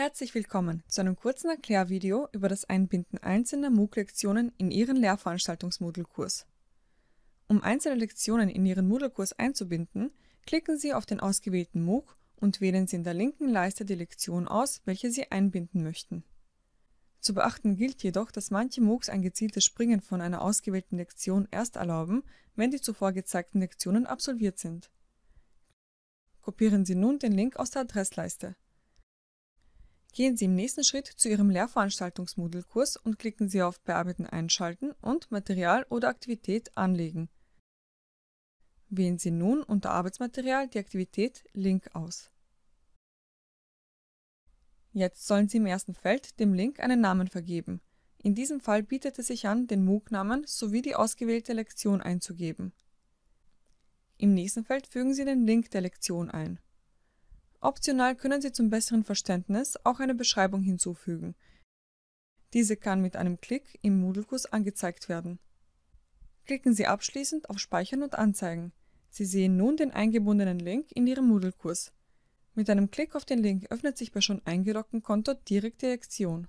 Herzlich willkommen zu einem kurzen Erklärvideo über das Einbinden einzelner MOOC-Lektionen in Ihren Lehrveranstaltungsmodelkurs. Um einzelne Lektionen in Ihren Moodle-Kurs einzubinden, klicken Sie auf den ausgewählten MOOC und wählen Sie in der linken Leiste die Lektion aus, welche Sie einbinden möchten. Zu beachten gilt jedoch, dass manche MOOCs ein gezieltes Springen von einer ausgewählten Lektion erst erlauben, wenn die zuvor gezeigten Lektionen absolviert sind. Kopieren Sie nun den Link aus der Adressleiste. Gehen Sie im nächsten Schritt zu Ihrem lehrveranstaltungs und klicken Sie auf Bearbeiten einschalten und Material oder Aktivität anlegen. Wählen Sie nun unter Arbeitsmaterial die Aktivität Link aus. Jetzt sollen Sie im ersten Feld dem Link einen Namen vergeben. In diesem Fall bietet es sich an, den MOOC-Namen sowie die ausgewählte Lektion einzugeben. Im nächsten Feld fügen Sie den Link der Lektion ein. Optional können Sie zum besseren Verständnis auch eine Beschreibung hinzufügen. Diese kann mit einem Klick im Moodle-Kurs angezeigt werden. Klicken Sie abschließend auf Speichern und Anzeigen. Sie sehen nun den eingebundenen Link in Ihrem Moodle-Kurs. Mit einem Klick auf den Link öffnet sich bei schon eingeloggtem Konto direkt die Lektion.